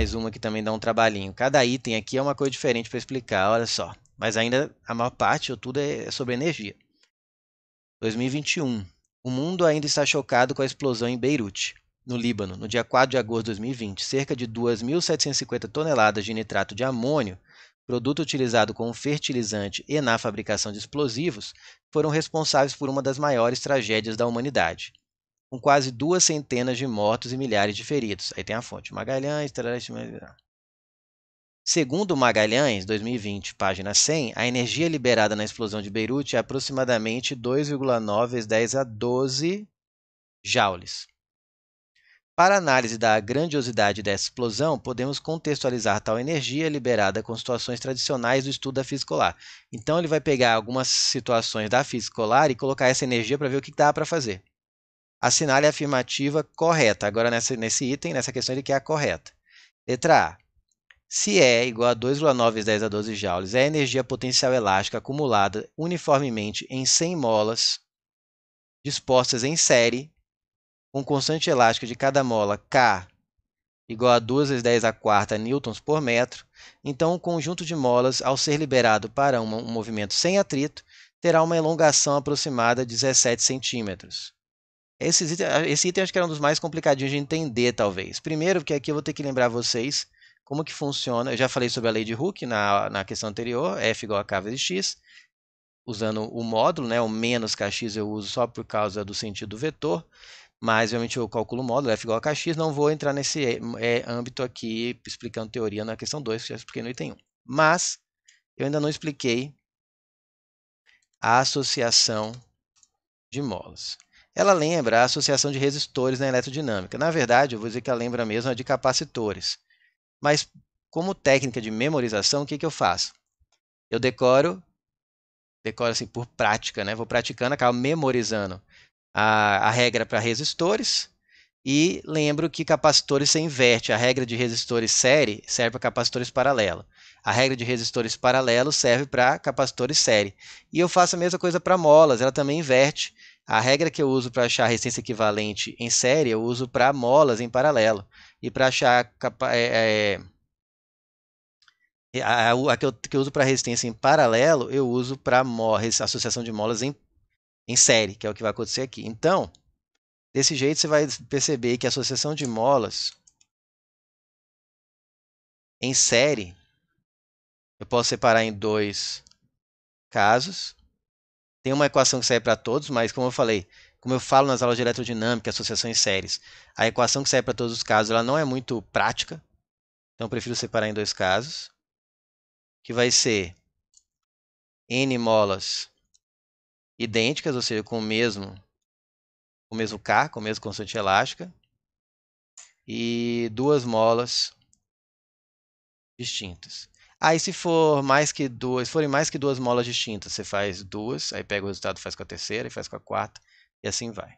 mais uma que também dá um trabalhinho. Cada item aqui é uma coisa diferente para explicar, olha só. Mas ainda a maior parte ou tudo é, é sobre energia. 2021. O mundo ainda está chocado com a explosão em Beirute, no Líbano, no dia 4 de agosto de 2020. Cerca de 2.750 toneladas de nitrato de amônio, produto utilizado como fertilizante e na fabricação de explosivos, foram responsáveis por uma das maiores tragédias da humanidade com quase duas centenas de mortos e milhares de feridos. Aí tem a fonte. Magalhães. Né? Segundo Magalhães, 2020, página 100, a energia liberada na explosão de Beirute é aproximadamente 2,9 vezes 10 a 12 joules. Para análise da grandiosidade dessa explosão, podemos contextualizar tal energia liberada com situações tradicionais do estudo da física escolar. Então, ele vai pegar algumas situações da física escolar e colocar essa energia para ver o que dá para fazer assinale a afirmativa correta. Agora, nessa, nesse item, nessa questão, ele quer a correta. Letra A. Se E igual a 2,9 vezes 10 a 12 joules é a energia potencial elástica acumulada uniformemente em 100 molas dispostas em série, com constante elástica de cada mola K igual a 2 vezes 10 a quarta newtons por metro, então o conjunto de molas, ao ser liberado para um movimento sem atrito, terá uma elongação aproximada de 17 centímetros. Esses item, ah, esse item acho que era um dos mais complicadinhos de entender, talvez. Primeiro, porque aqui eu vou ter que lembrar vocês como que funciona. Eu já falei sobre a lei de Hooke na, na questão anterior, F igual a K vezes X, usando o módulo, né, o menos KX eu uso só por causa do sentido do vetor, mas realmente eu calculo o módulo, F igual a KX, não vou entrar nesse é, é, âmbito aqui explicando teoria na questão 2, que já expliquei no item 1. Mas, eu ainda não expliquei a associação de molas ela lembra a associação de resistores na eletrodinâmica. Na verdade, eu vou dizer que ela lembra mesmo a de capacitores. Mas, como técnica de memorização, o que, que eu faço? Eu decoro, decoro assim por prática, né? Vou praticando, acabo memorizando a, a regra para resistores e lembro que capacitores se inverte. A regra de resistores série serve para capacitores paralelo. A regra de resistores paralelo serve para capacitores série. E eu faço a mesma coisa para molas, ela também inverte a regra que eu uso para achar resistência equivalente em série, eu uso para molas em paralelo. E para achar é, é, a, a, que, eu, que eu uso para resistência em paralelo, eu uso para associação de molas em, em série, que é o que vai acontecer aqui. Então, desse jeito você vai perceber que a associação de molas em série, eu posso separar em dois casos. Tem uma equação que serve para todos, mas como eu falei, como eu falo nas aulas de eletrodinâmica, associações séries, a equação que serve para todos os casos, ela não é muito prática. Então eu prefiro separar em dois casos, que vai ser n molas idênticas, ou seja, com o mesmo o mesmo K, com a mesma constante elástica, e duas molas distintas. Aí se for mais que duas, forem mais que duas molas distintas, você faz duas, aí pega o resultado, faz com a terceira e faz com a quarta e assim vai.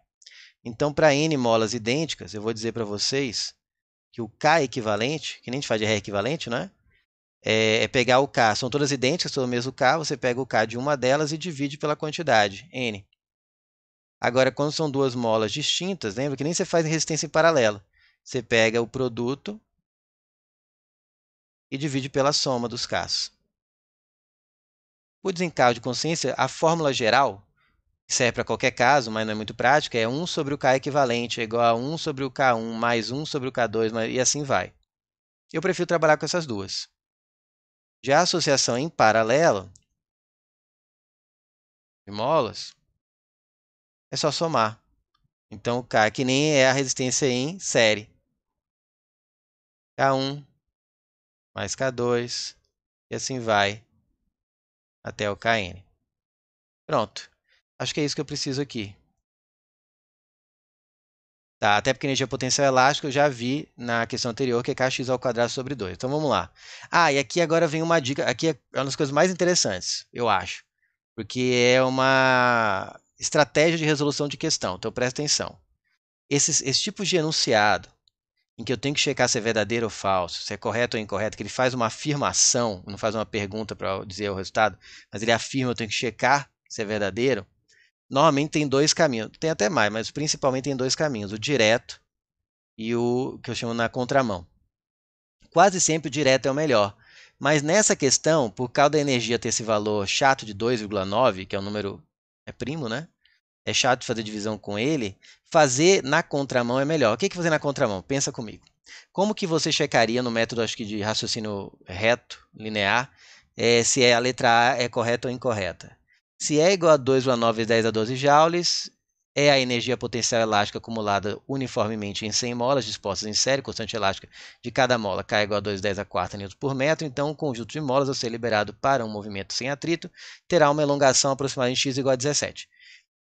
Então, para n molas idênticas, eu vou dizer para vocês que o K equivalente, que nem a gente faz de R equivalente, né? É, é pegar o K, são todas idênticas, todo o mesmo K, você pega o K de uma delas e divide pela quantidade, N. Agora, quando são duas molas distintas, lembra que nem você faz resistência em paralelo. Você pega o produto e divide pela soma dos casos. O desencargo de consciência, a fórmula geral, que serve para qualquer caso, mas não é muito prática, é 1 sobre o K equivalente é igual a 1 sobre o K1 mais 1 sobre o K2 e assim vai. Eu prefiro trabalhar com essas duas. Já a associação em paralelo de molas é só somar. Então o K é que nem é a resistência em série. K1 mais K2, e assim vai até o Kn. Pronto. Acho que é isso que eu preciso aqui. Tá, até porque energia potencial elástica eu já vi na questão anterior, que é kx ao quadrado sobre 2. Então vamos lá. Ah, e aqui agora vem uma dica, aqui é uma das coisas mais interessantes, eu acho, porque é uma estratégia de resolução de questão. Então presta atenção. Esses, esse tipo de enunciado, em que eu tenho que checar se é verdadeiro ou falso, se é correto ou incorreto, que ele faz uma afirmação, não faz uma pergunta para dizer o resultado, mas ele afirma, eu tenho que checar se é verdadeiro. Normalmente tem dois caminhos, tem até mais, mas principalmente tem dois caminhos, o direto e o que eu chamo na contramão. Quase sempre o direto é o melhor, mas nessa questão, por causa da energia ter esse valor chato de 2,9, que é um número é primo, né? é chato fazer divisão com ele, fazer na contramão é melhor. O que é que fazer na contramão? Pensa comigo. Como que você checaria no método, acho que de raciocínio reto, linear, é, se é a letra A é correta ou incorreta? Se é igual a 2 a 9 10 a 12 joules, é a energia potencial elástica acumulada uniformemente em 100 molas dispostas em série, constante elástica de cada mola K é igual a 2 10 a 4 N por metro, então o conjunto de molas ao ser liberado para um movimento sem atrito terá uma elongação aproximada em x igual a 17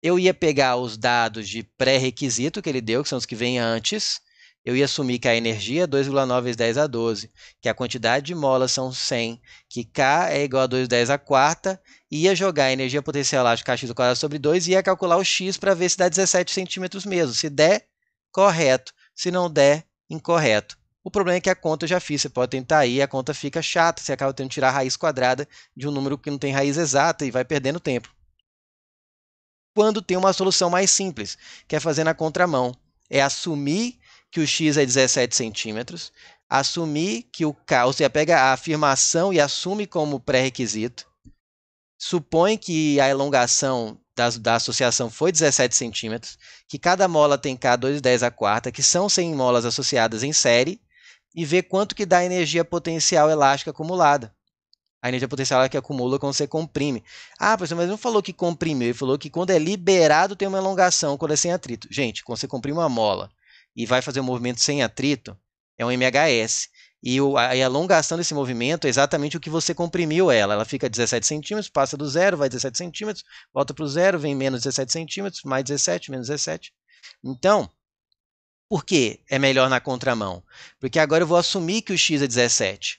eu ia pegar os dados de pré-requisito que ele deu, que são os que vêm antes, eu ia assumir que a energia é 2,9 vezes 10 a 12, que a quantidade de molas são 100, que K é igual a 2 vezes 10 a quarta, ia jogar a energia potencial lá de Kx do quadrado sobre 2 e ia calcular o X para ver se dá 17 centímetros mesmo. Se der, correto. Se não der, incorreto. O problema é que a conta eu já fiz, você pode tentar aí, a conta fica chata, você acaba tendo que tirar a raiz quadrada de um número que não tem raiz exata e vai perdendo tempo quando tem uma solução mais simples, que é fazer na contramão. É assumir que o x é 17 centímetros, assumir que o k, ou seja, pega a afirmação e assume como pré-requisito, supõe que a elongação da, da associação foi 17 centímetros, que cada mola tem K2,10 a quarta, que são 100 molas associadas em série, e vê quanto que dá a energia potencial elástica acumulada. A energia potencial é que acumula quando você comprime. Ah, professor, mas não falou que comprimiu, ele falou que quando é liberado tem uma elongação, quando é sem atrito. Gente, quando você comprime uma mola e vai fazer um movimento sem atrito, é um MHS. E a, a elongação desse movimento é exatamente o que você comprimiu ela. Ela fica 17 centímetros, passa do zero, vai 17 centímetros, volta para o zero, vem menos 17 centímetros, mais 17, menos 17. Então, por que é melhor na contramão? Porque agora eu vou assumir que o x é 17.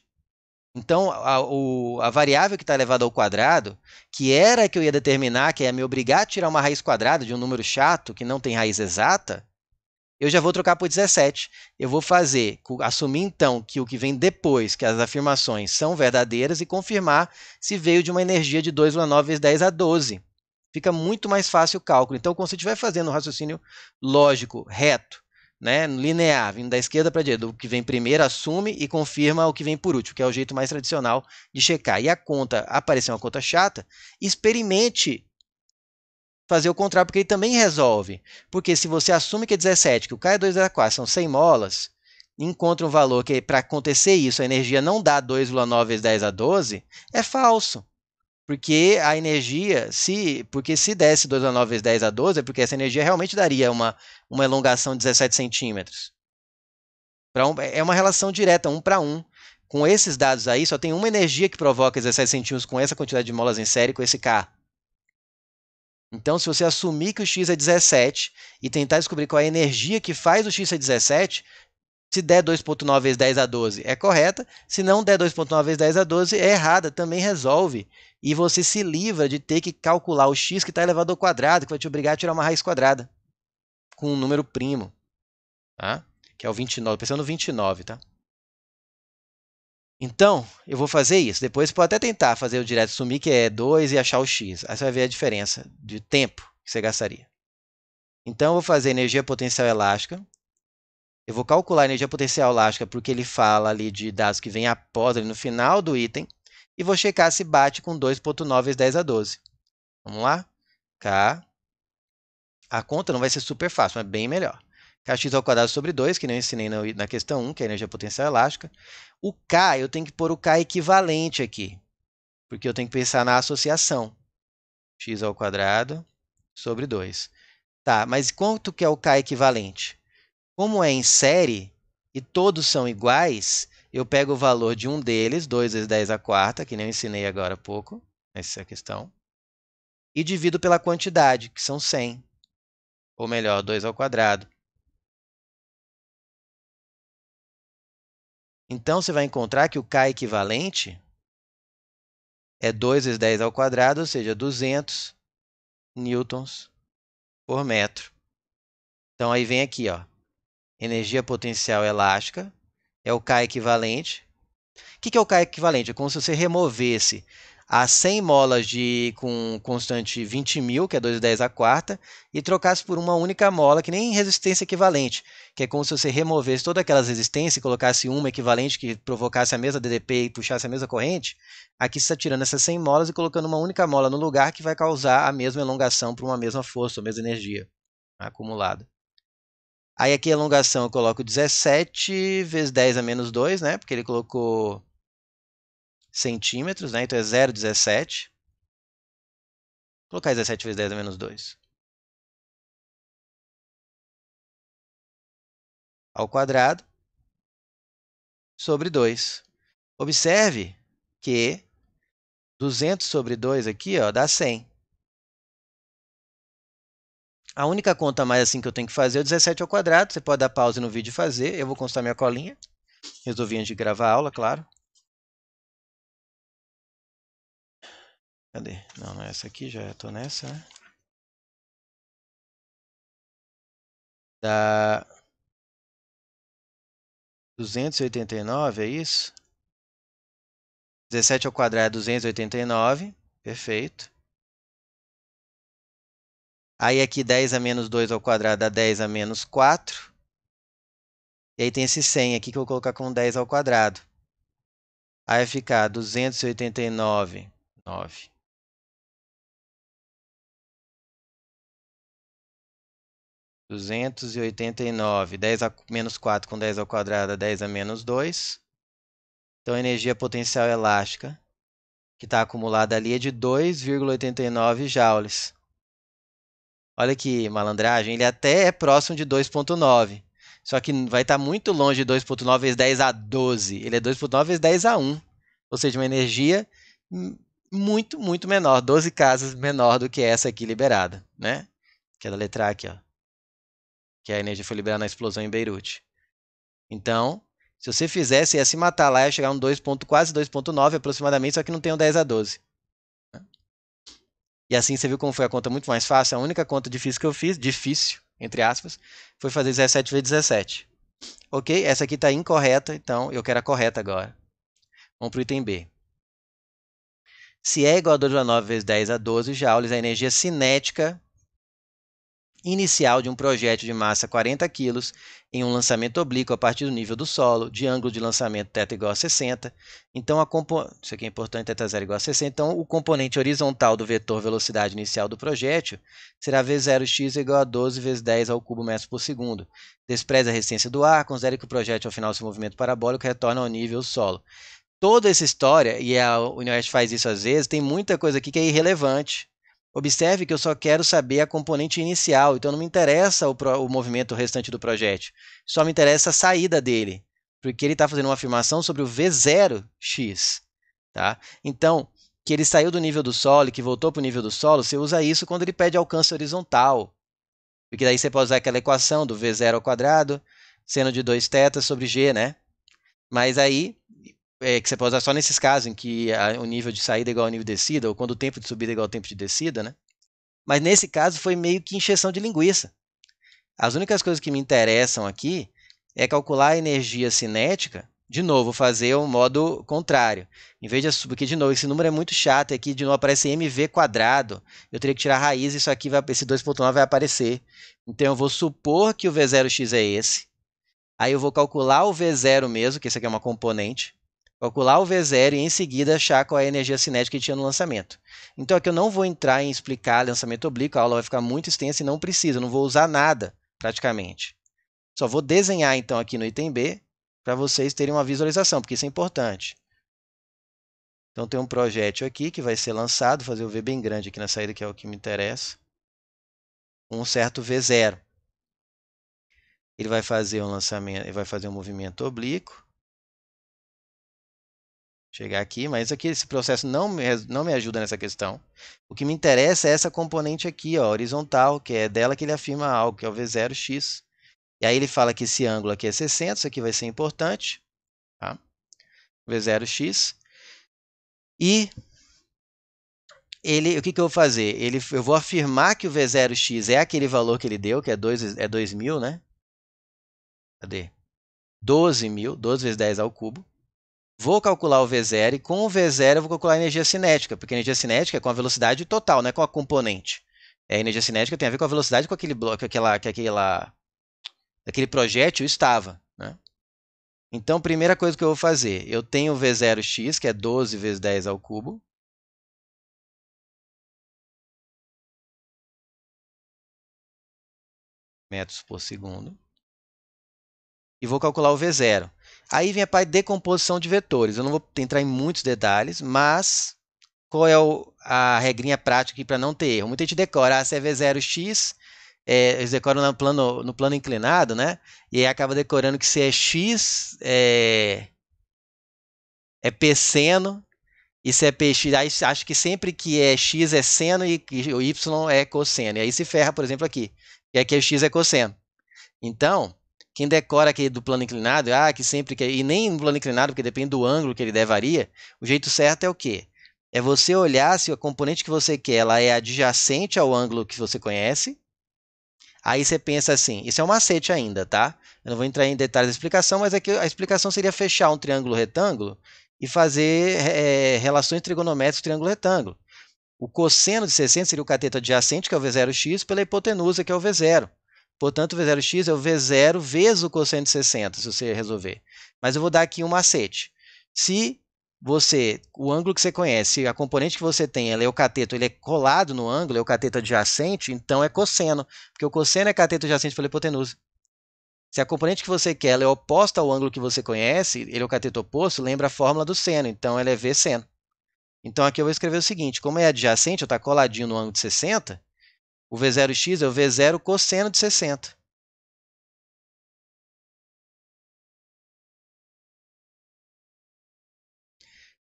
Então, a, o, a variável que está elevada ao quadrado, que era que eu ia determinar, que ia é me obrigar a tirar uma raiz quadrada de um número chato, que não tem raiz exata, eu já vou trocar por 17. Eu vou fazer, assumir então que o que vem depois, que as afirmações são verdadeiras, e confirmar se veio de uma energia de 2,9 vezes 10 a 12. Fica muito mais fácil o cálculo. Então, quando você estiver fazendo um raciocínio lógico, reto, né, linear, vindo da esquerda para a direita. O que vem primeiro assume e confirma o que vem por último, que é o jeito mais tradicional de checar. E a conta aparecer uma conta chata, experimente fazer o contrário, porque ele também resolve. Porque se você assume que é 17, que o K é 2 da 4, são 100 molas, encontra um valor que para acontecer isso a energia não dá 2,9 vezes 10 a 12, é falso porque a energia, se porque se desse 2 a 9 vezes 10 a 12, é porque essa energia realmente daria uma, uma elongação de 17 centímetros. Um, é uma relação direta, um para um. Com esses dados aí, só tem uma energia que provoca 17 centímetros com essa quantidade de molas em série, com esse K. Então, se você assumir que o x é 17 e tentar descobrir qual é a energia que faz o x ser 17, se der 2.9 vezes 10 a 12 é correta, se não der 2.9 vezes 10 a 12 é errada, também resolve. E você se livra de ter que calcular o x que está elevado ao quadrado, que vai te obrigar a tirar uma raiz quadrada com um número primo, tá? que é o 29, pensando no 29. Tá? Então, eu vou fazer isso. Depois você pode até tentar fazer o direto sumir, que é 2, e achar o x. Aí você vai ver a diferença de tempo que você gastaria. Então, eu vou fazer energia potencial elástica eu vou calcular a energia potencial elástica porque ele fala ali de dados que vem após, ali no final do item, e vou checar se bate com 2.9 vezes 10 a 12. Vamos lá? K. A conta não vai ser super fácil, mas bem melhor. Kx ao quadrado sobre 2, que nem eu ensinei na questão 1, que é a energia potencial elástica. O K, eu tenho que pôr o K equivalente aqui, porque eu tenho que pensar na associação. x ao quadrado sobre 2. Tá, mas quanto que é o K equivalente? Como é em série e todos são iguais, eu pego o valor de um deles, 2 vezes 10 a quarta, que nem eu ensinei agora há pouco, essa é a questão, e divido pela quantidade, que são 100. Ou melhor, 2 ao quadrado. Então, você vai encontrar que o k equivalente é 2 vezes 10 ao quadrado, ou seja, 200 newtons por metro. Então, aí vem aqui, ó, energia potencial elástica, é o K equivalente. O que, que é o K equivalente? É como se você removesse as 100 molas de, com constante 20 mil, que é 2 10 quarta, e trocasse por uma única mola, que nem resistência equivalente, que é como se você removesse todas aquelas resistências e colocasse uma equivalente que provocasse a mesma DDP e puxasse a mesma corrente. Aqui você está tirando essas 100 molas e colocando uma única mola no lugar que vai causar a mesma elongação para uma mesma força, a mesma energia né, acumulada. Aí aqui a alongação eu coloco 17 vezes 10 a menos 2, né? Porque ele colocou centímetros, né? Então é 0,17. Vou colocar 17 vezes 10 a menos 2. Ao quadrado sobre 2. Observe que 200 sobre 2 aqui ó, dá 100. A única conta mais assim que eu tenho que fazer é o 17 ao quadrado. Você pode dar pausa no vídeo e fazer. Eu vou consultar minha colinha. Resolvi antes de gravar a aula, claro. Cadê? Não, não é essa aqui, já estou nessa, né? Da 289, é isso? 17 ao quadrado é 289, perfeito. Aí aqui 10 a menos 2 ao quadrado dá 10 a menos 4. E aí tem esse 100 aqui que eu vou colocar com 10 ao quadrado. Aí vai ficar 289, 9. Duzentos e oitenta e nove, dez a menos quatro com dez ao quadrado, dez a menos dois. Então, a energia potencial elástica que está acumulada ali é de 2,89 joules. Olha que malandragem, ele até é próximo de 2.9. Só que vai estar tá muito longe de 2.9 vezes 10 a 12. Ele é 2.9 vezes 10 a 1. Ou seja, uma energia muito, muito menor, 12 casas menor do que essa aqui liberada, né? Que é da letra A aqui, ó. Que a energia foi liberada na explosão em Beirute. Então, se você fizesse, ia se matar lá, ia chegar a um 2. quase 2.9 aproximadamente, só que não tem um 10 a 12. E assim você viu como foi a conta muito mais fácil. A única conta difícil que eu fiz, difícil, entre aspas, foi fazer 17 vezes 17. Ok? Essa aqui está incorreta, então eu quero a correta agora. Vamos para o item B. Se é igual a 2,9 vezes 10 a 12 joules, a é energia cinética inicial de um projétil de massa 40 kg em um lançamento oblíquo a partir do nível do solo, de ângulo de lançamento θ igual a 60. Então, a compo... isso aqui é importante, θ zero igual a 60. Então, o componente horizontal do vetor velocidade inicial do projétil será V0x igual a 12 vezes 10 ao cubo metros por segundo. Despreze a resistência do ar, considere que o projétil, ao final do seu movimento parabólico, retorna ao nível solo. Toda essa história, e a Unioeste faz isso às vezes, tem muita coisa aqui que é irrelevante Observe que eu só quero saber a componente inicial, então não me interessa o, pro, o movimento restante do projétil, só me interessa a saída dele, porque ele está fazendo uma afirmação sobre o V0x. Tá? Então, que ele saiu do nível do solo e que voltou para o nível do solo, você usa isso quando ele pede alcance horizontal. Porque daí você pode usar aquela equação do V0 ao quadrado, seno de 2 θ sobre G, né? Mas aí é, que você pode usar só nesses casos em que a, é, o nível de saída é igual ao nível de descida, ou quando o tempo de subida é igual ao tempo de descida, né? Mas nesse caso foi meio que injeção de linguiça. As únicas coisas que me interessam aqui é calcular a energia cinética, de novo, fazer o um modo contrário. Em vez de porque de novo, esse número é muito chato, aqui é de novo aparece mv quadrado, eu teria que tirar a raiz, isso aqui vai, esse 2.9 vai aparecer. Então eu vou supor que o v0x é esse, aí eu vou calcular o v0 mesmo, que isso aqui é uma componente, calcular o V0 e em seguida achar qual é a energia cinética que tinha no lançamento. Então aqui eu não vou entrar em explicar lançamento oblíquo, a aula vai ficar muito extensa e não precisa, não vou usar nada praticamente. Só vou desenhar então aqui no item B para vocês terem uma visualização, porque isso é importante. Então tem um projétil aqui que vai ser lançado, fazer o V bem grande aqui na saída, que é o que me interessa. Um certo V0. Ele vai fazer um lançamento, ele vai fazer um movimento oblíquo chegar aqui, mas aqui esse processo não me, não me ajuda nessa questão. O que me interessa é essa componente aqui, ó, horizontal, que é dela que ele afirma algo, que é o V0x. E aí ele fala que esse ângulo aqui é 60, isso aqui vai ser importante, tá? V0x. E ele, o que, que eu vou fazer? Ele, eu vou afirmar que o V0x é aquele valor que ele deu, que é 2.000, é né? Cadê? 12.000, 12 vezes 10 ao cubo. Vou calcular o V0 e com o V0 eu vou calcular a energia cinética, porque a energia cinética é com a velocidade total, não é com a componente. É, a energia cinética tem a ver com a velocidade com aquele bloco, aquela, que aquela, aquele projétil estava. Né? Então, primeira coisa que eu vou fazer, eu tenho o V0x, que é 12 vezes 10 ao cubo, metros por segundo. E vou calcular o V0. Aí vem a parte de decomposição de vetores. Eu não vou entrar em muitos detalhes, mas qual é o, a regrinha prática aqui para não ter erro? Muita gente decora, ah, se é V0x, é, eles decoram no plano, no plano inclinado, né? E aí acaba decorando que se é x, é, é p seno, e se é px, aí acho que sempre que é x é seno e, e o y é cosseno. E aí se ferra, por exemplo, aqui, que aqui é x é cosseno. Então, quem decora aquele do plano inclinado, ah, que sempre que e nem no plano inclinado, porque depende do ângulo que ele der varia, o jeito certo é o quê? É você olhar se a componente que você quer, ela é adjacente ao ângulo que você conhece. Aí você pensa assim, isso é um macete ainda, tá? Eu não vou entrar em detalhes da explicação, mas é a explicação seria fechar um triângulo retângulo e fazer é, relações trigonométricas triângulo retângulo. O cosseno de 60 seria o cateto adjacente, que é o V0x, pela hipotenusa, que é o V0. Portanto, V0x é o V0 vezes o cosseno de 60, se você resolver. Mas eu vou dar aqui um macete. Se você, o ângulo que você conhece, a componente que você tem, ela é o cateto, ele é colado no ângulo, é o cateto adjacente, então é cosseno, porque o cosseno é cateto adjacente pela hipotenusa. Se a componente que você quer é oposta ao ângulo que você conhece, ele é o cateto oposto, lembra a fórmula do seno, então ela é V seno. Então aqui eu vou escrever o seguinte, como é adjacente, está coladinho no ângulo de 60, o V0x é o V0 cosseno de 60.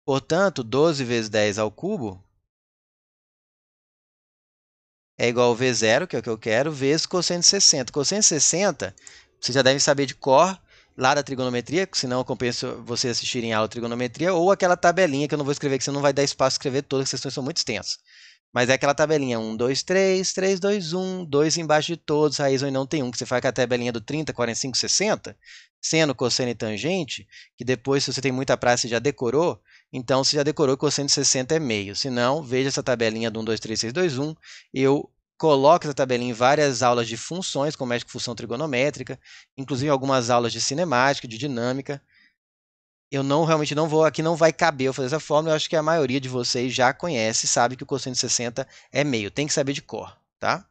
Portanto, 12 vezes 10 ao cubo é igual a V0, que é o que eu quero, vezes cosseno de 60. Cosseno de 60, vocês já devem saber de cor, lá da trigonometria, se não compensa você assistirem aula de trigonometria, ou aquela tabelinha que eu não vou escrever, que você não vai dar espaço para escrever todas, as questões são muito extensas. Mas é aquela tabelinha: 1, 2, 3, 3, 2, 1, 2 embaixo de todos, raiz e não tem 1, que você faz com a tabelinha do 30, 45, 60, seno, cosseno e tangente, que depois, se você tem muita praça, você já decorou, então você já decorou que cosseno de 60 é meio. Se não, veja essa tabelinha do 1, 2, 3, 6, 2, 1. Eu coloco essa tabelinha em várias aulas de funções, como é de função trigonométrica, inclusive algumas aulas de cinemática, de dinâmica, eu não realmente não vou, aqui não vai caber eu fazer essa fórmula. Eu acho que a maioria de vocês já conhece, sabe que o cosseno de 60 é meio. Tem que saber de cor, tá?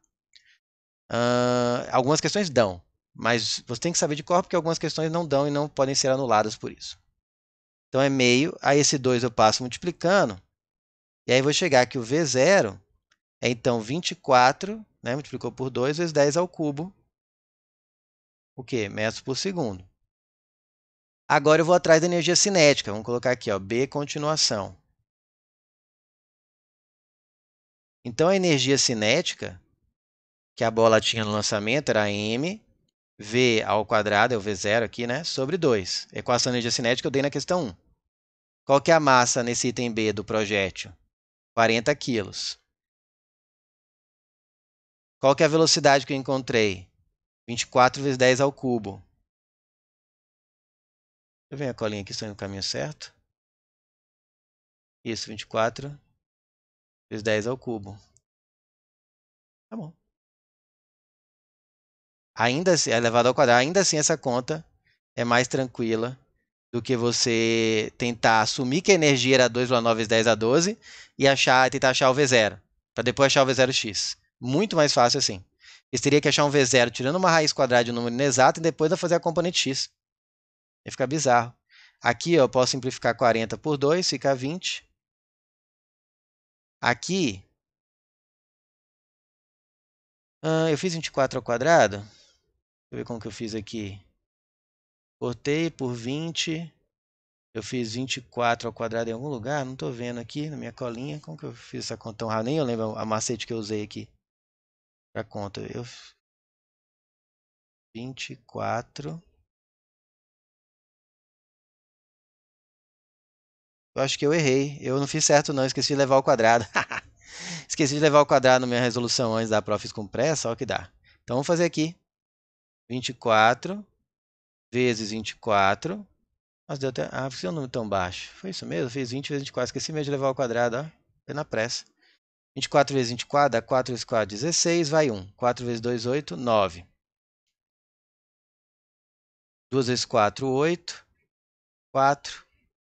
Uh, algumas questões dão, mas você tem que saber de cor porque algumas questões não dão e não podem ser anuladas por isso. Então é meio, aí esse 2 eu passo multiplicando, e aí vou chegar que o V0 é então 24, né, multiplicou por 2, vezes 10 ao cubo, o que Metros por segundo. Agora eu vou atrás da energia cinética. Vamos colocar aqui, ó, B continuação. Então a energia cinética que a bola tinha no lançamento era m v ao quadrado, é o v0 aqui, né, sobre 2. Equação de energia cinética eu dei na questão 1. Qual que é a massa nesse item B do projétil? 40 quilos. Qual que é a velocidade que eu encontrei? 24 vezes 10 ao cubo. Eu venho a colinha aqui, estou no caminho certo. Isso, 24 vezes 10 ao é cubo. Tá bom. Ainda assim, elevado é ao quadrado, ainda assim essa conta é mais tranquila do que você tentar assumir que a energia era 2,9 vezes 10 a 12 e achar, tentar achar o V0, para depois achar o V0x. Muito mais fácil assim. Você teria que achar um V0 tirando uma raiz quadrada de um número inexato e depois fazer a componente x. Ia ficar bizarro. Aqui eu posso simplificar 40 por 2, fica 20. Aqui, eu fiz 24 ao quadrado. Deixa eu ver como que eu fiz aqui. Cortei por 20. Eu fiz 24 ao quadrado em algum lugar. Não estou vendo aqui na minha colinha. Como que eu fiz essa conta tão rápida? Nem eu lembro a macete que eu usei aqui. Para conta. Eu... 24 Eu acho que eu errei. Eu não fiz certo, não. Esqueci de levar o quadrado. Esqueci de levar o quadrado na minha resolução antes da profis com pressa, olha que dá. Então, vamos fazer aqui. 24 vezes 24. Nossa, deu até... Ah, por que número tão baixo? Foi isso mesmo? Fiz 20 vezes 24. Esqueci mesmo de levar o quadrado, ó. Foi na pressa. 24 vezes 24 dá 4 vezes 4, 16, vai 1. 4 vezes 2, 8, 9. 2 vezes 4, 8. 4.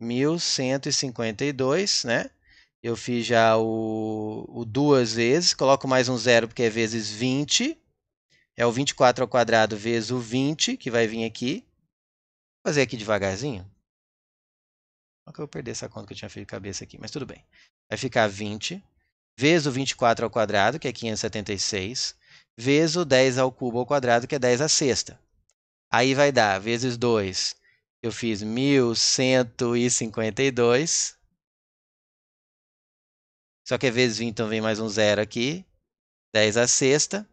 1152, né? Eu fiz já o, o duas vezes, coloco mais um zero porque é vezes 20. É o 24 ao quadrado vezes o 20, que vai vir aqui. Vou fazer aqui devagarzinho. Só que eu perdi essa conta que eu tinha feito de cabeça aqui, mas tudo bem. Vai ficar 20 vezes o 24 ao quadrado, que é 576, vezes o 10 ao cubo ao quadrado, que é 10 à sexta. Aí vai dar vezes 2, eu fiz 1152. Só que é vezes 20, então vem mais um zero aqui. 10 a sexta.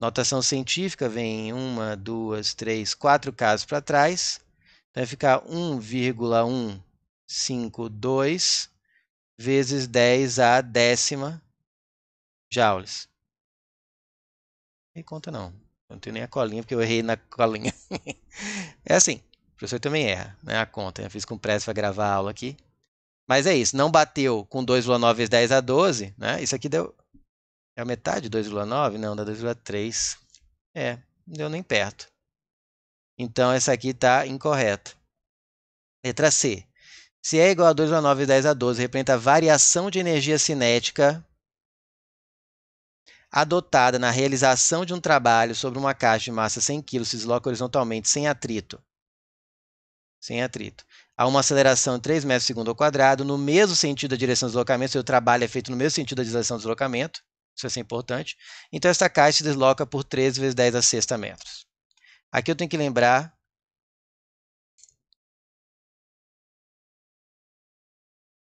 Notação científica vem 1, 2, 3, 4 casos para trás. Então vai ficar 1,152 vezes 10 a décima joules. E conta não não tenho nem a colinha, porque eu errei na colinha. é assim, o professor também erra, né? A conta. Eu né, fiz com pressa para gravar a aula aqui. Mas é isso, não bateu com 2,9 vezes 10 a 12, né? Isso aqui deu. É a metade de 2,9? Não, dá 2,3. É, não deu nem perto. Então essa aqui está incorreta. Letra C. Se é igual a 2,9 vezes 10 a 12, representa a variação de energia cinética adotada na realização de um trabalho sobre uma caixa de massa 100 kg se desloca horizontalmente sem atrito, sem atrito, a uma aceleração de 3 metros por segundo ao quadrado, no mesmo sentido da direção do deslocamento, seu trabalho é feito no mesmo sentido da direção do deslocamento, isso é assim, importante. Então, esta caixa se desloca por 13 vezes 10 a sexta metros. Aqui eu tenho que lembrar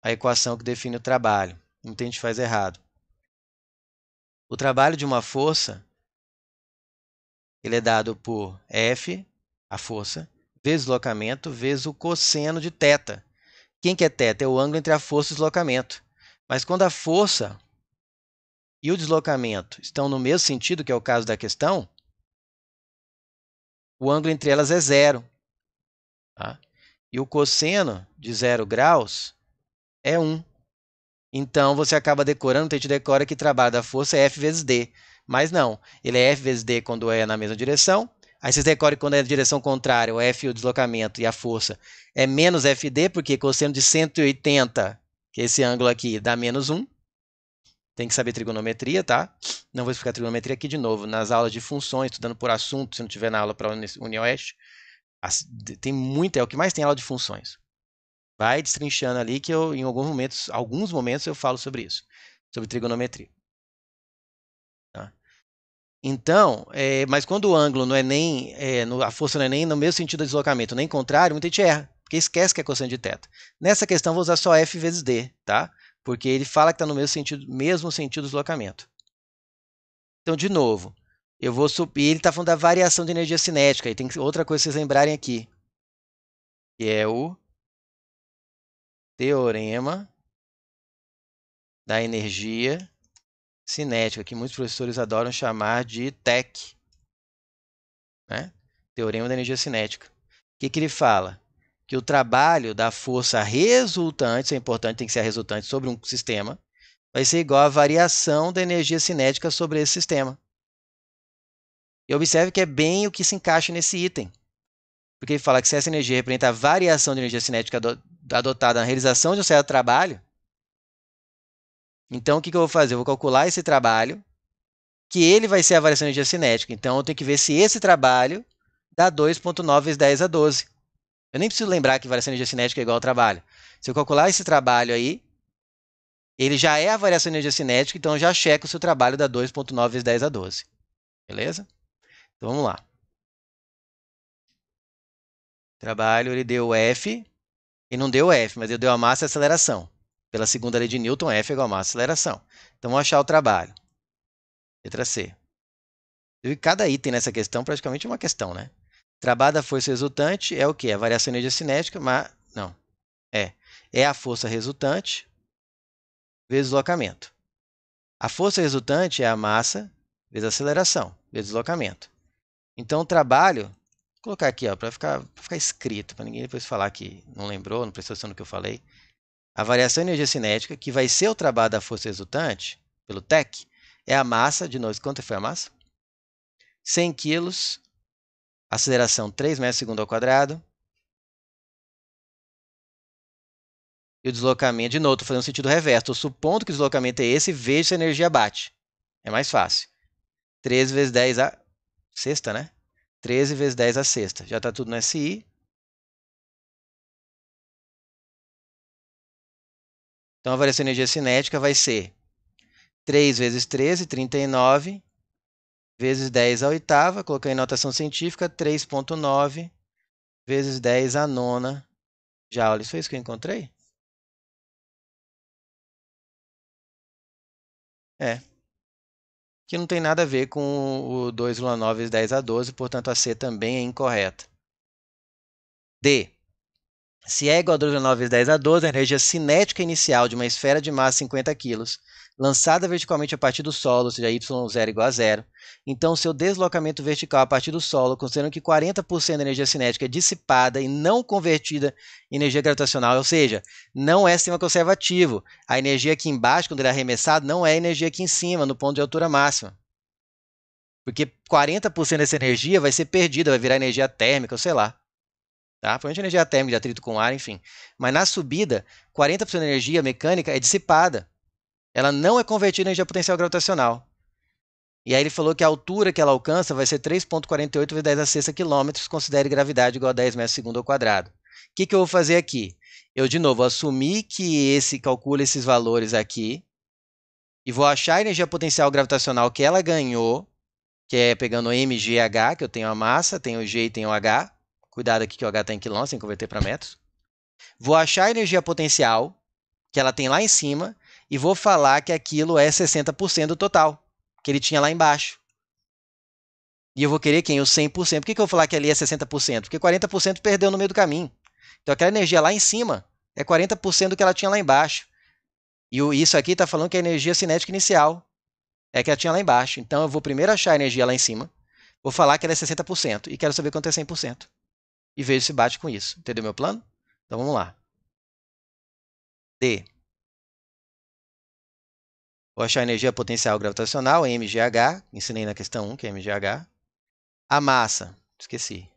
a equação que define o trabalho. Não a gente faz errado. O trabalho de uma força ele é dado por F, a força, vezes o deslocamento, vezes o cosseno de θ. Quem que é θ? É o ângulo entre a força e o deslocamento. Mas quando a força e o deslocamento estão no mesmo sentido, que é o caso da questão, o ângulo entre elas é zero. Tá? E o cosseno de zero graus é 1. Um. Então você acaba decorando, o gente decora que trabalho da força é F vezes D. Mas não, ele é F vezes D quando é na mesma direção. Aí vocês decorem quando é na direção contrária, o F, o deslocamento e a força é menos FD, porque cosseno de 180, que é esse ângulo aqui, dá menos 1. Tem que saber trigonometria, tá? Não vou explicar trigonometria aqui de novo. Nas aulas de funções, estudando por assunto, se não tiver na aula para a Unioeste, tem muita, é o que mais tem aula de funções vai destrinchando ali que eu em alguns momentos, alguns momentos eu falo sobre isso, sobre trigonometria. Tá? Então, é, mas quando o ângulo não é nem é, no, a força não é nem no mesmo sentido do deslocamento, nem contrário, muita gente erra, porque esquece que é cosseno de teta. Nessa questão vou usar só f vezes d, tá? Porque ele fala que está no mesmo sentido, mesmo sentido do deslocamento. Então, de novo, eu vou subir. Ele está falando da variação de energia cinética. E tem outra coisa que vocês lembrarem aqui, que é o teorema da energia cinética, que muitos professores adoram chamar de TEC. Né? Teorema da energia cinética. O que, que ele fala? Que o trabalho da força resultante, isso é importante, tem que ser a resultante sobre um sistema, vai ser igual à variação da energia cinética sobre esse sistema. E observe que é bem o que se encaixa nesse item. Porque ele fala que se essa energia representa a variação de energia cinética do, adotada na realização de um certo trabalho, então o que, que eu vou fazer? Eu vou calcular esse trabalho, que ele vai ser a variação de energia cinética. Então eu tenho que ver se esse trabalho dá 2.9 vezes 10 a 12. Eu nem preciso lembrar que variação de energia cinética é igual ao trabalho. Se eu calcular esse trabalho aí, ele já é a variação de energia cinética, então já checo se o trabalho dá 2.9 vezes 10 a 12. Beleza? Então vamos lá. Trabalho, ele deu F e não deu F, mas eu deu a massa e a aceleração. Pela segunda lei de Newton, F é igual a massa e aceleração. Então, vamos achar o trabalho. Letra C. E cada item nessa questão praticamente é uma questão, né? Trabalho da força resultante é o que? É a variação de energia cinética, mas... Não. É. É a força resultante vezes deslocamento. A força resultante é a massa vezes a aceleração, vezes deslocamento. Então, o trabalho Vou colocar aqui, ó, para ficar, ficar escrito, para ninguém depois falar que não lembrou, não prestou atenção no que eu falei. A variação de energia cinética, que vai ser o trabalho da força resultante, pelo TEC, é a massa, de novo, quanto foi a massa? 100 kg, aceleração 3 metros segundo ao quadrado. E o deslocamento, de novo, estou fazendo sentido reverso. Estou supondo que o deslocamento é esse, vejo se a energia bate. É mais fácil. 13 vezes 10 a sexta, né? 13 vezes 10 a sexta. Já está tudo no SI. Então, a variação de energia cinética vai ser 3 vezes 13, 39, vezes 10 à oitava, coloquei em notação científica, 3.9 vezes 10 à nona joules. Foi isso que eu encontrei? É que não tem nada a ver com o 2,9 10 a 12, portanto a C também é incorreta. D. Se é igual a 2 9 vezes 10 a 12, a energia cinética inicial de uma esfera de massa 50 kg, lançada verticalmente a partir do solo, ou seja, y0 igual a zero. Então, seu deslocamento vertical a partir do solo, considerando que 40% da energia cinética é dissipada e não convertida em energia gravitacional, ou seja, não é sistema conservativo. A energia aqui embaixo, quando ele é arremessado, não é a energia aqui em cima, no ponto de altura máxima. Porque 40% dessa energia vai ser perdida, vai virar energia térmica, ou sei lá. Tá? de energia térmica de atrito com ar, enfim. Mas na subida, 40% da energia mecânica é dissipada. Ela não é convertida em energia potencial gravitacional. E aí ele falou que a altura que ela alcança vai ser 3,48 vezes 10 a sexta quilômetros, considere gravidade igual a 10 metros segundo ao quadrado. O que, que eu vou fazer aqui? Eu, de novo, assumi que esse calcula esses valores aqui e vou achar a energia potencial gravitacional que ela ganhou, que é pegando mgh, que eu tenho a massa, tenho o g e tenho o h, Cuidado aqui que o H está em quilômetros, sem converter para metros. Vou achar a energia potencial, que ela tem lá em cima, e vou falar que aquilo é 60% do total, que ele tinha lá embaixo. E eu vou querer quem? O 100%. Por que, que eu vou falar que ali é 60%? Porque 40% perdeu no meio do caminho. Então aquela energia lá em cima é 40% do que ela tinha lá embaixo. E isso aqui está falando que a energia cinética inicial é que ela tinha lá embaixo. Então eu vou primeiro achar a energia lá em cima, vou falar que ela é 60% e quero saber quanto é 100% e vejo se bate com isso. Entendeu meu plano? Então vamos lá. D. Vou achar a energia potencial gravitacional, MGH. Ensinei na questão 1 que é MGH. A massa. Esqueci.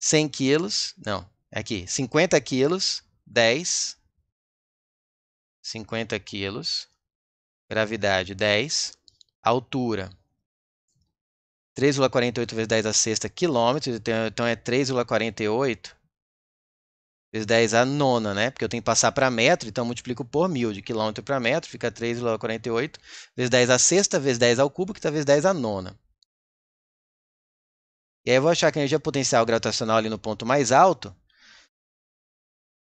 100 quilos. Não, é aqui. 50 quilos. 10. 50 quilos. Gravidade 10. Altura 3,48 vezes 10 a sexta quilômetros, então, então é 3,48 vezes 10 a nona, né? Porque eu tenho que passar para metro, então multiplico por mil de quilômetro para metro, fica 3,48 vezes 10 a sexta vezes 10 ao cubo, que está vezes 10 a nona. E aí eu vou achar que a energia potencial gravitacional ali no ponto mais alto.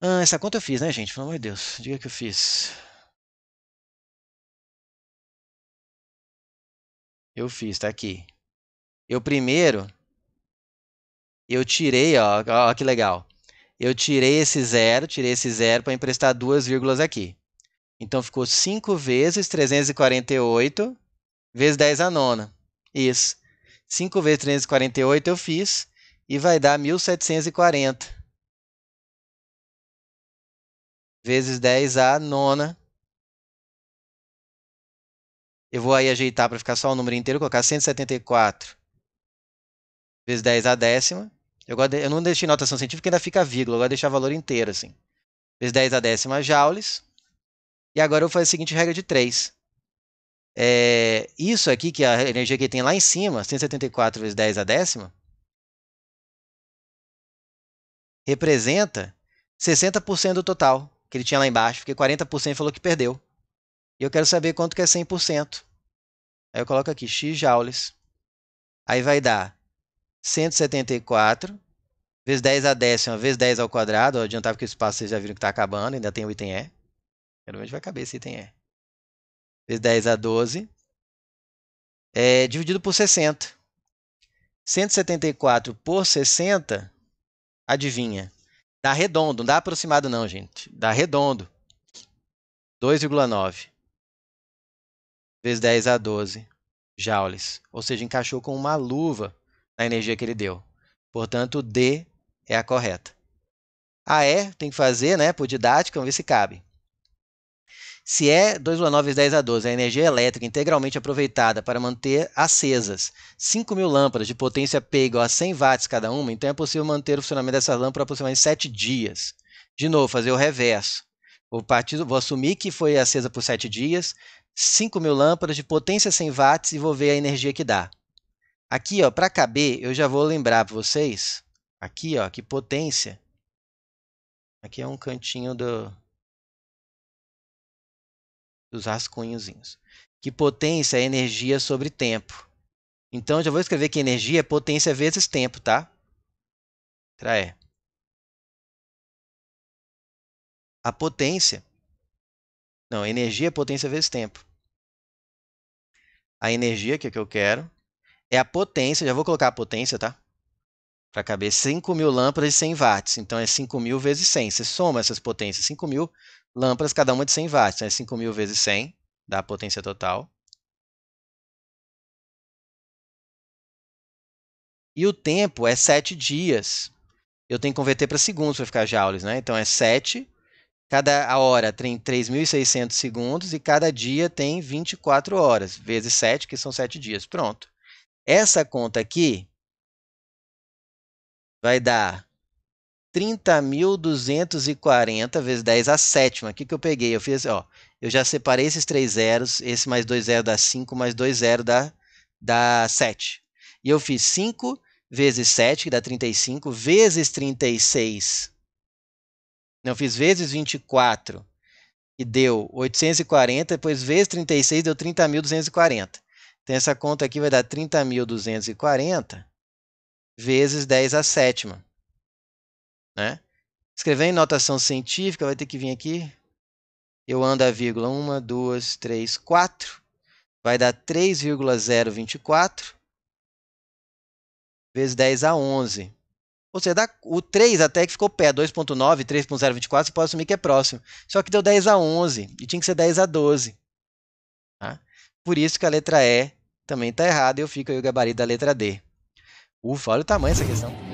Ah, essa conta eu fiz, né, gente? Pelo amor de Deus, diga que eu fiz. Eu fiz, tá aqui. Eu primeiro, eu tirei, ó, ó que legal. Eu tirei esse zero, tirei esse zero para emprestar duas vírgulas aqui. Então ficou 5 vezes 348 vezes 10 a nona. Isso. 5 vezes 348 eu fiz e vai dar 1740 vezes 10 a nona. Eu vou aí ajeitar para ficar só o número inteiro, colocar 174 vezes 10 a décima. Eu, de, eu não deixei notação científica, ainda fica vírgula, agora deixar valor inteiro, assim. Vezes 10 a décima joules. E agora eu vou fazer a seguinte regra de 3. É, isso aqui, que é a energia que tem lá em cima, 174 vezes 10 a décima, representa 60% do total que ele tinha lá embaixo, porque 40% falou que perdeu. E eu quero saber quanto que é 100%. Aí eu coloco aqui x joules. Aí vai dar 174 vezes 10 a décima, vezes 10 ao quadrado. Eu adiantava que o espaço vocês já viram que está acabando, ainda tem o item E. Geralmente vai caber esse item E. Vezes 10 a 12. É, dividido por 60. 174 por 60, adivinha? Dá redondo, não dá aproximado não, gente. Dá redondo. 2,9 vezes 10 a 12 joules. Ou seja, encaixou com uma luva na energia que ele deu. Portanto, D é a correta. A E tem que fazer, né, por didática, vamos ver se cabe. Se E, 219 10 a 12, a energia elétrica integralmente aproveitada para manter acesas 5 mil lâmpadas de potência P igual a 100 watts cada uma, então é possível manter o funcionamento dessas lâmpadas aproximadamente 7 dias. De novo, fazer o reverso. Vou, partir, vou assumir que foi acesa por 7 dias, 5 mil lâmpadas de potência 100 watts e vou ver a energia que dá. Aqui, ó, para caber, eu já vou lembrar para vocês, aqui, ó, que potência. Aqui é um cantinho do, dos rascunhozinhos. Que potência é energia sobre tempo. Então, já vou escrever que energia é potência vezes tempo, tá? Letra E. A potência... Não, energia é potência vezes tempo. A energia, que é o que eu quero, é a potência, já vou colocar a potência, tá? Para caber 5.000 lâmpadas de 100 watts. Então é 5.000 vezes 100. Você soma essas potências, 5.000 lâmpadas, cada uma de 100 watts. Então é 5.000 vezes 100, dá a potência total. E o tempo é 7 dias. Eu tenho que converter para segundos para ficar joules, né? Então é 7. Cada hora tem 3.600 segundos e cada dia tem 24 horas, vezes 7, que são 7 dias. Pronto. Essa conta aqui vai dar 30.240 vezes 10 a sétima. O que, que eu peguei? Eu fiz, ó, eu já separei esses três zeros, esse mais dois zeros dá 5, mais dois zeros dá, dá 7. E eu fiz 5 vezes 7, que dá 35, vezes 36. Não, fiz vezes 24, que deu 840, depois vezes 36 deu 30.240. Então, essa conta aqui vai dar 30.240 vezes 10 a sétima. Né? Escrever em notação científica, vai ter que vir aqui. Eu ando a vírgula 1, 2, 3, 4. Vai dar 3,024 vezes 10 a 11. Ou seja, o 3 até que ficou pé, 2.9, 3.024, você pode assumir que é próximo. Só que deu 10 a 11 e tinha que ser 10 a 12. Tá? Por isso que a letra E também está errada e eu fico aí o gabarito da letra D. Ufa, olha o tamanho dessa questão.